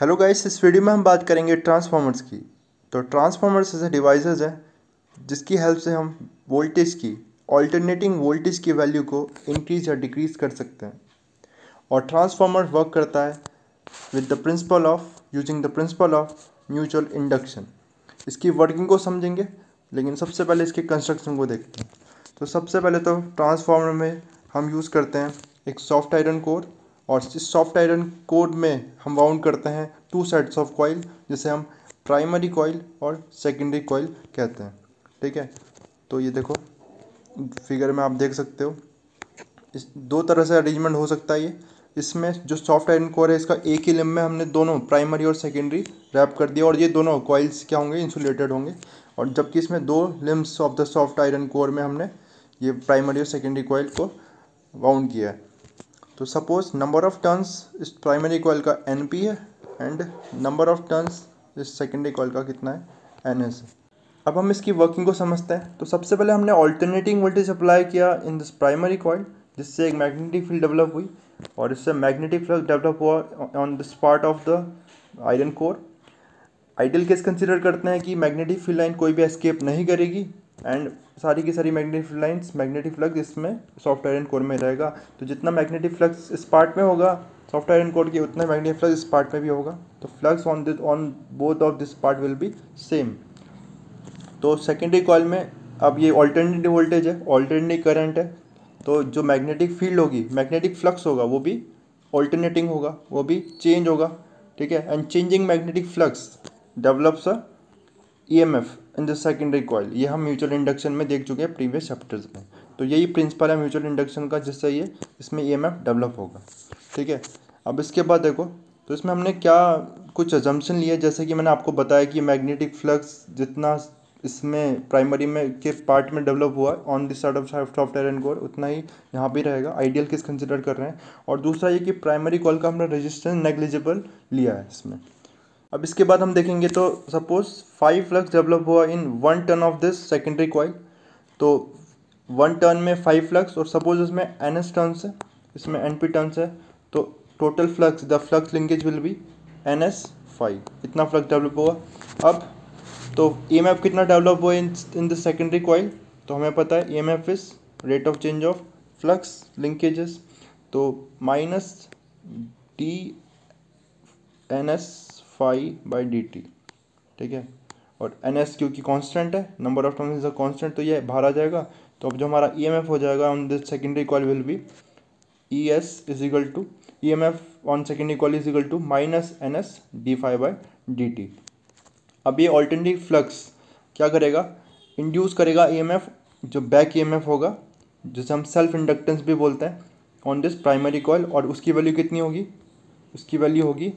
hello guys इस video में हम बात करेंगे ट्रांसफार्मर्स की तो ट्रांसफार्मर्स ऐसे डिवाइसेस हैं जिसकी हेल्प से हम वोल्टेज की ऑल्टरनेटिंग वोल्टेज की वैल्यू को इंक्रीज या डिक्रीज कर सकते हैं और ट्रांसफार्मर वर्क करता है with the principle of using the principle of mutual induction इसकी वर्किंग को समझेंगे लेकिन सबसे पहले इसके कंस्ट्रक्शन को देखते हैं तो सबसे पहले तो ट्रांसफार्मर में हम यूज़ करते हैं एक सॉफ्ट आयरन कोर और इस सॉफ्ट आयरन कोर में हम वाउंड करते हैं टू साइड्स ऑफ कॉइल जिसे हम प्राइमरी कॉइल और सेकेंडरी कॉइल कहते हैं ठीक है तो ये देखो फिगर में आप देख सकते हो इस दो तरह से अरेंजमेंट हो सकता है ये इसमें जो सॉफ्ट आयरन कोर है इसका एक ही लिम में हमने दोनों प्राइमरी और सेकेंडरी रैप कर दिया और ये दोनों कॉइल्स क्या होंगे इंसुलेटेड होंगे और जबकि इसमें दो limbs of the soft iron core में हमने ये प्राइमरी और सेकेंडरी कॉइल को वाउंड किया है तो सपोज नंबर ऑफ टर्न्स इस प्राइमरी कॉल का एन पी है एंड नंबर ऑफ टर्न्स इस सेकेंडरी कॉल का कितना है एन एस अब हम इसकी वर्किंग को समझते हैं तो सबसे पहले हमने ऑल्टरनेटिंग वोल्टेज अप्लाई किया इन दिस प्राइमरी कॉल जिससे एक मैग्नेटिक फील्ड डेवलप हुई और इससे मैग्नेटिक फील्ड डेवलप हुआ on this part of the iron core ideal case consider करते हैं कि मैग्नेटिक फील्ड लाइन कोई भी एस्केप नहीं करेगी एंड सारी की सारी मैग्नेटिक लाइन्स मैग्नेटिक फ्लक्स इसमें सॉफ्ट आयरन कोर में रहेगा तो जितना मैग्नेटिक फ्लक्स इस पार्ट में होगा सॉफ्ट आयरन कोर के उतना मैग्नेटिक फ्लक्स इस पार्ट में भी होगा तो flux on this on both of this part will be same तो सेकेंडरी कॉल में अब ये ऑल्टरनेटिव वोल्टेज है ऑल्टरनेटिव करंट है तो जो मैग्नेटिक फील्ड होगी मैग्नेटिक फ्लक्स होगा वो भी ऑल्टरनेटिंग होगा वो भी चेंज होगा ठीक है and changing magnetic flux develops a EMF in the secondary coil ये हम म्यूचुअल इंडक्शन में देख चुके हैं प्रीवियस चैप्टर्स में तो यही प्रिंसिपल है म्यूचुअल इंडक्शन का जिससे ये इसमें ईएमएफ e डेवलप होगा ठीक है अब इसके बाद देखो तो इसमें हमने क्या कुछ अजम्पन लिया जैसे कि मैंने आपको बताया कि मैग्नेटिक फ्लक्स जितना इसमें प्राइमरी में के पार्ट में डेवलप हुआ है ऑन दिस साइड ऑफ टेर एंड कोर उतना ही यहाँ भी रहेगा आइडियल किस कंसिडर कर रहे हैं और दूसरा ये कि प्राइमरी कॉल का हमने रेजिस्टेंस नेग्लिजिबल लिया है इसमें अब इसके बाद हम देखेंगे तो सपोज फाइव फ्लक्स डेवलप हुआ in one turn of this secondary coil तो वन टर्न में फाइव फ्लक्स और सपोज इसमें एन एस टर्न्स है इसमें एन पी टर्न्स है तो total flux the flux linkage will be N S phi इतना फ्लक्स डेवलप हुआ अब तो ई एम एफ कितना डेवलप हुआ in in the secondary coil तो हमें पता है E M F is rate of change of flux linkages तो minus D N S phi by D T ठीक है और एन एस क्योंकि कॉन्स्टेंट है number of terms is a constant तो ये बाहर आ जाएगा तो अब जो हमारा ई एम एफ हो जाएगा on this secondary coil will be E S is equal to E M F on secondary coil is equal to minus N S D phi by D T अब ये ऑल्टरनेटिव फ्लक्स क्या करेगा induce करेगा E M F जो back E M F होगा जिसे हम self inductance भी बोलते हैं ऑन दिस प्राइमरी कॉल और उसकी वैल्यू कितनी होगी उसकी वैल्यू होगी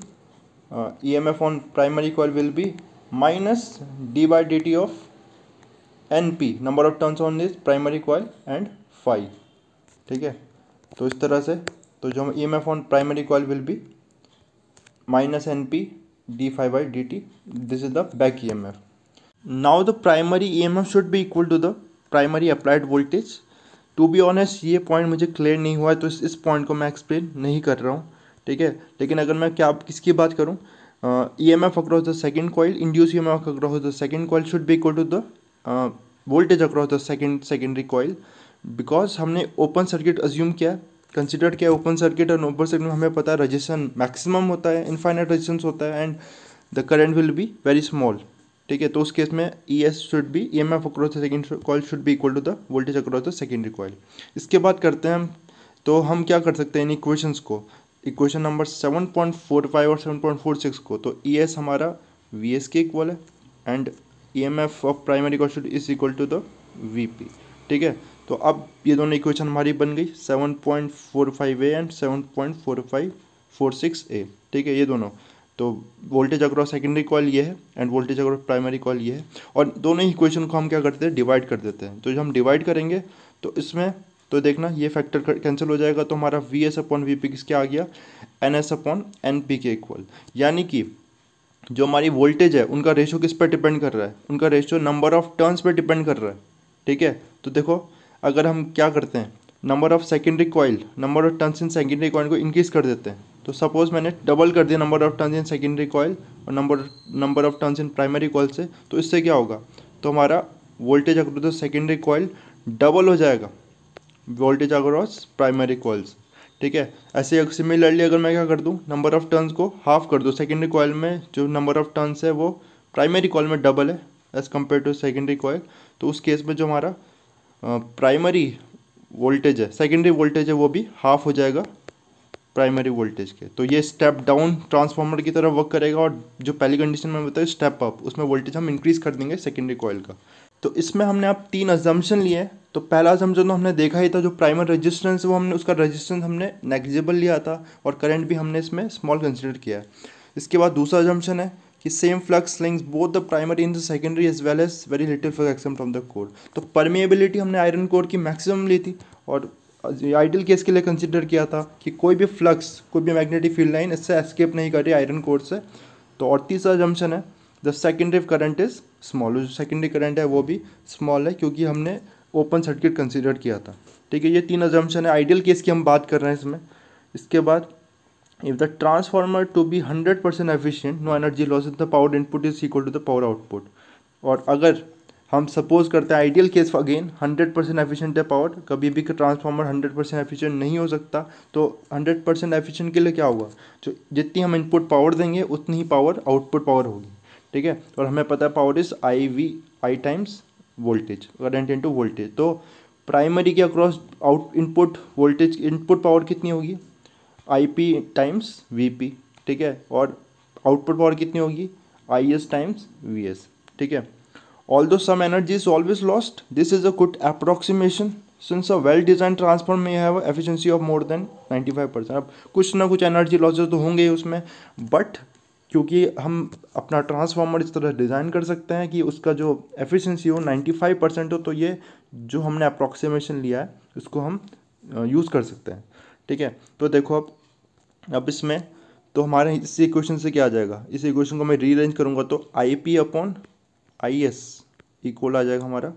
E M F on primary coil will be minus D by D T of N P number of turns on this primary coil and phi ठीक है तो इस तरह से तो जो E M F on primary coil will be minus N P D phi by D T this is the back E M F now the primary E M F should be equal to the primary applied voltage to be honest ये point मुझे clear नहीं हुआ है तो इस point को मैं explain नहीं कर रहा हूँ ठीक है लेकिन अगर मैं क्या किसकी बात करूँ E M F across the second coil induce E M F across the second coil should be equal to the voltage across the second secondary coil because हमने ओपन सर्किट अज्यूम किया कंसिडर किया open circuit और open circuit में हमें पता है resistance maximum होता है इनफाइनाइट रजिस्टेंस होता है and the current will be very small ठीक है तो उस केस में E S should be E M F across the second coil should be equal to the voltage across the secondary coil इसके बाद करते हैं हम तो हम क्या कर सकते हैं इन इक्वेशंस को equation number seven point four five और सेवन पॉइंट फोर सिक्स को तो ई e एस हमारा वी एस के इक्वल है and E M F of primary cost is equal to the V P ठीक है तो अब ये दोनों इक्वेशन हमारी बन गई seven point four five A and seven point four five four six A ठीक है ये दोनों तो वोल्टेज अक्रॉस सेकेंडरी कॉल ये है एंड वोल्टेज अगर प्राइमरी कॉल ये है और दोनों ही इक्वेशन को हम क्या करते हैं डिवाइड कर देते हैं तो जब हम डिवाइड करेंगे तो इसमें तो देखना ये फैक्टर कैंसिल हो जाएगा तो हमारा V S upon V P किसके आ गया N S upon N P के इक्वल यानी कि जो हमारी वोल्टेज है उनका रेशो किस पर डिपेंड कर रहा है उनका रेशो नंबर ऑफ टर्न्स पर डिपेंड कर रहा है ठीक है तो देखो अगर हम क्या करते हैं number of secondary coil number of turns in secondary coil को इंक्रीज कर देते हैं तो सपोज मैंने डबल कर दिया number of turns in secondary coil और number number of turns in primary coil से तो इससे क्या होगा तो हमारा वोल्टेज अगर तो सेकेंडरी कॉइल डबल हो जाएगा वोल्टेज अक्रॉस प्राइमरी कॉल्स ठीक है ऐसे सिमिलरली अगर मैं क्या कर दूँ नंबर ऑफ़ टर्न्स को हाफ कर दूँ सेकेंडरी कॉयल में जो नंबर ऑफ़ टर्न्स है वो प्राइमरी कॉल में डबल है as compare to secondary coil तो उस केस में जो हमारा प्राइमरी वोल्टेज है सेकेंडरी वोल्टेज है वो भी हाफ हो जाएगा प्राइमरी वोल्टेज के तो ये स्टेप डाउन ट्रांसफार्मर की तरह वर्क करेगा और जो पहली कंडीशन में बताया स्टेप अप उसमें वोल्टेज हम इंक्रीज़ कर देंगे सेकेंडरी कॉयल का तो इसमें हमने आप तीन अजम्पन लिए हैं तो पहला समझो तो हमने देखा ही था जो प्राइमर रजिस्टेंस वो हमने उसका रजिस्टेंस हमने नेगेजिबल लिया था और करंट भी हमने इसमें स्मॉल कंसिडर किया इसके बाद दूसरा जम्पन है कि same flux links both the primary in the secondary as well as very little flux एक्सम फ्रॉम द कोर तो परमेबिलिटी हमने आयरन कोर की मैक्सिमम ली थी और आइडियल केस के लिए कंसिडर किया था कि कोई भी फ्लक्स कोई भी मैग्नेटिक फील्ड लाइन इससे एस्केप नहीं कर रही आयरन कोर से तो और तीसरा जम्पन है the secondary current is small जो सेकेंडरी करंट है वो भी स्मॉल है क्योंकि हमने ओपन सर्किट कंसिडर किया था ठीक है ये तीन अजम्पन है आइडियल केस की हम बात कर रहे हैं इसमें इसके बाद if the transformer to be hundred percent efficient no energy loss in the power input is equal to the power output और अगर हम सपोज करते हैं ideal case again hundred percent efficient है पावर कभी भी ट्रांसफार्मर हंड्रेड परसेंट एफिशियंट नहीं हो सकता तो हंड्रेड परसेंट एफिशियंट के लिए क्या होगा जो जितनी हम इनपुट पावर देंगे उतनी ही पावर आउटपुट पावर होगी ठीक है और हमें पता है power is I V I times voltage current into voltage तो प्राइमरी के across out input voltage input power कितनी होगी आई पी टाइम्स वीपी ठीक है और आउटपुट पावर कितनी होगी I S times V S ठीक है although some energy is always lost this is a good approximation since a well design transform may have efficiency of more than five percent अब कुछ ना कुछ energy losses तो होंगे ही उसमें but क्योंकि हम अपना ट्रांसफार्मर इस तरह डिज़ाइन कर सकते हैं कि उसका जो एफिशिएंसी हो नाइन्टी फाइव परसेंट हो तो ये जो हमने अप्रोक्सीमेशन लिया है उसको हम यूज़ कर सकते हैं ठीक है तो देखो अब अब इसमें तो हमारे इस इक्वेशन से क्या आ जाएगा इस इक्वेशन को मैं रीअरेंज करूँगा तो I P upon I S equal आ जाएगा हमारा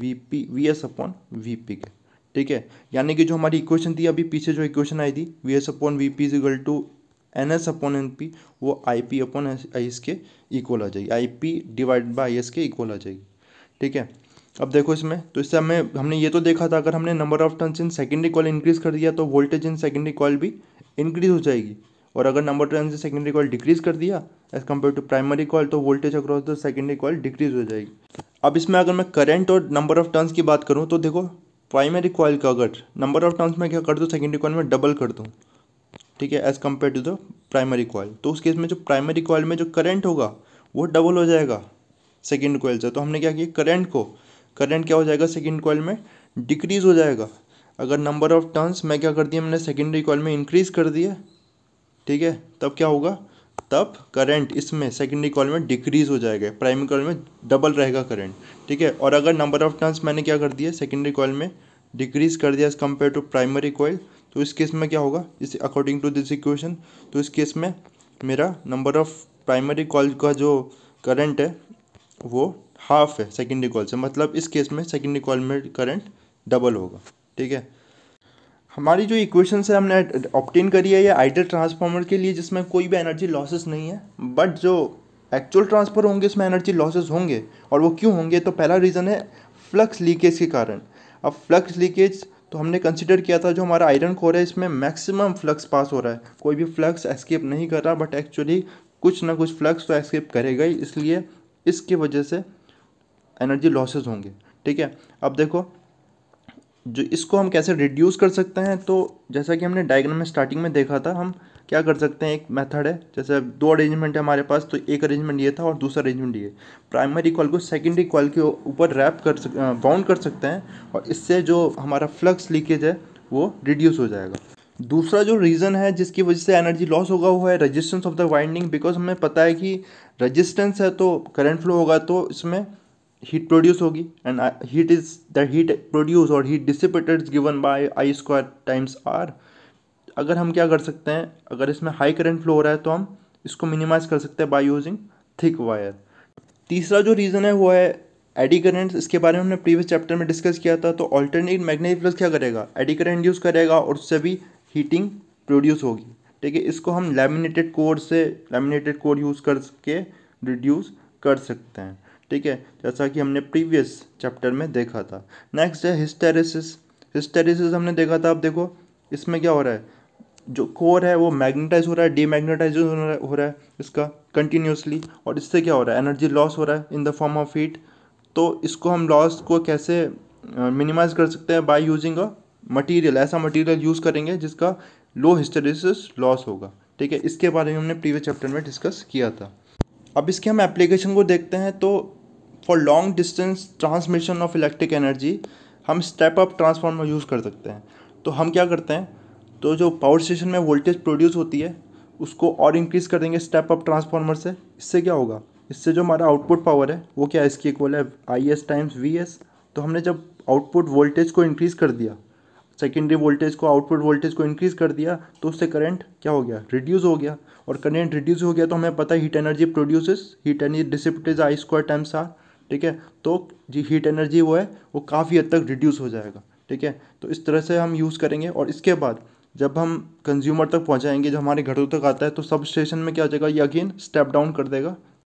V P V S upon V P के ठीक है यानी कि जो हमारी इक्वेशन थी अभी पीछे जो इक्वेशन आई थी V S upon V P is equal to N S upon N P वो I P upon I S के इक्वल आ जाएगी I P divide by I S के इक्वल आ जाएगी ठीक है अब देखो इसमें तो इससे हमें हमने ये तो देखा था अगर हमने number of turns in secondary coil increase कर दिया तो वोल्टेज इन सेकेंडरी कॉल भी इंक्रीज हो जाएगी और अगर number turns in secondary coil decrease कर दिया as compare to primary coil तो voltage across the secondary coil decrease हो जाएगी अब इसमें अगर मैं करंट और नंबर ऑफ टर्न्स की बात करूँ तो देखो प्राइमरी कॉल का अगर नंबर ऑफ टर्न्स में क्या कर दूँ सेकेंडरी कॉल में डबल कर दूँ ठीक है as compare to the primary coil तो उस केस में जो प्राइमरी कॉयल में जो करंट होगा वो डबल हो जाएगा सेकेंड कोयल से तो हमने क्या किया करंट को करंट क्या हो जाएगा सेकेंड कॉयल में डिक्रीज़ हो जाएगा अगर नंबर ऑफ टर्न्स मैं क्या कर दिया मैंने सेकेंडरी कॉयल में इंक्रीज़ कर दिया ठीक है तब क्या होगा तब करंट इसमें सेकेंडरी कॉल में डिक्रीज़ हो जाएगा प्राइमरी कॉल में डबल रहेगा करंट ठीक है और अगर नंबर ऑफ टर्न्स मैंने क्या कर दिया सेकेंडरी कॉल में डिक्रीज़ कर दिया as compare to primary coil तो इस केस में क्या होगा इस अकॉर्डिंग टू दिस इक्वेशन तो इस केस में मेरा नंबर ऑफ़ प्राइमरी कॉल का जो करंट है वो हाफ है सेकेंडरी कॉल से मतलब इस केस में सेकेंडरी कॉल में करंट डबल होगा ठीक है हमारी जो इक्वेशन से हमने ऑप्टेन करी है ये आइडियल ट्रांसफार्मर के लिए जिसमें कोई भी एनर्जी लॉसेस नहीं है बट जो एक्चुअल ट्रांसफर होंगे उसमें एनर्जी लॉसेस होंगे और वो क्यों होंगे तो पहला रीज़न है फ्लक्स लीकेज के कारण अब फ्लक्स लीकेज तो हमने कंसिडर किया था जो हमारा आयरन कोर है इसमें मैक्सिमम फ्लक्स पास हो रहा है कोई भी फ्लक्स एस्केप नहीं कर रहा बट एक्चुअली कुछ ना कुछ फ्लक्स तो एस्केप करेगा ही इसलिए इसकी वजह से एनर्जी लॉसेज होंगे ठीक है अब देखो जो इसको हम कैसे रिड्यूस कर सकते हैं तो जैसा कि हमने डायग्राम में स्टार्टिंग में देखा था हम क्या कर सकते हैं एक मेथड है जैसे दो अरेंजमेंट है हमारे पास तो एक अरेंजमेंट ये था और दूसरा अरेंजमेंट ये प्राइमरी कॉल को सेकेंडरी कॉल के ऊपर रैप कर सक बाउंड कर सकते हैं और इससे जो हमारा फ्लक्स लीकेज है वो रिड्यूस हो जाएगा दूसरा जो रीज़न है जिसकी वजह से एनर्जी लॉस होगा वो है resistance of the winding because हमें पता है कि रजिस्टेंस है तो करेंट फ्लो होगा तो इसमें हीट प्रोड्यूस होगी and heat is the heat produce और heat dissipated given by I square times R अगर हम क्या कर सकते हैं अगर इसमें हाई करंट फ्लो हो रहा है तो हम इसको मिनिमाइज कर सकते हैं बाय यूजिंग थिक वायर तीसरा जो रीज़न है वो है एडी करंट इसके बारे में हमने प्रीवियस चैप्टर में डिस्कस किया था तो ऑल्टरनेट मैग्नेटिक फ्लक्स क्या करेगा एडी करंट यूज़ करेगा और उससे भी हीटिंग प्रोड्यूस होगी ठीक है इसको हम लेमिनेटेड कोर से लेमिनेटेड कोर यूज़ करके रिड्यूस कर सकते हैं ठीक है जैसा कि हमने प्रीवियस चैप्टर में देखा था नेक्स्ट है हिस्टेरिसिस हिस्टेरिसिस हमने देखा था आप देखो इसमें क्या हो रहा है जो कोर है वो मैग्नेटाइज हो रहा है डीमैग्नेटाइज हो रहा है इसका कंटिन्यूसली और इससे क्या हो रहा है एनर्जी लॉस हो रहा है in the form of heat तो इसको हम लॉस को कैसे मिनिमाइज कर सकते हैं बाय यूजिंग अ मटेरियल ऐसा मटेरियल यूज़ करेंगे जिसका लो हिस्टेरिस लॉस होगा ठीक है इसके बारे में हमने प्रीवियस चैप्टर में डिस्कस किया था अब इसके हम एप्लीकेशन को देखते हैं तो for long distance transmission of electric energy हम स्टेप अप ट्रांसफार्मर यूज़ कर सकते हैं तो हम क्या करते हैं तो जो पावर स्टेशन में वोल्टेज प्रोड्यूस होती है उसको और इंक्रीज़ कर देंगे स्टेप अप ट्रांसफार्मर से इससे क्या होगा इससे जो हमारा आउटपुट पावर है वो क्या इसकी इक्वल है I S times V S तो हमने जब आउटपुट वोल्टेज को इंक्रीज़ कर दिया सेकेंडरी वोल्टेज को आउटपुट वोल्टेज को इंक्रीज़ कर दिया तो उससे करंट क्या हो गया रिड्यूस हो गया और करंट रिड्यूस हो गया तो हमें पता है heat energy produces heat energy dissipates I square times R ठीक है तो जी हीट एनर्जी वो है वो काफ़ी हद तक रिड्यूस हो जाएगा ठीक है तो इस तरह से हम यूज़ करेंगे और इसके बाद जब हम कंज्यूमर तक पहुंचाएंगे जब हमारे घरों तक आता है तो सब स्टेशन में क्या हो जाएगा ये अगेन स्टेप डाउन कर देगा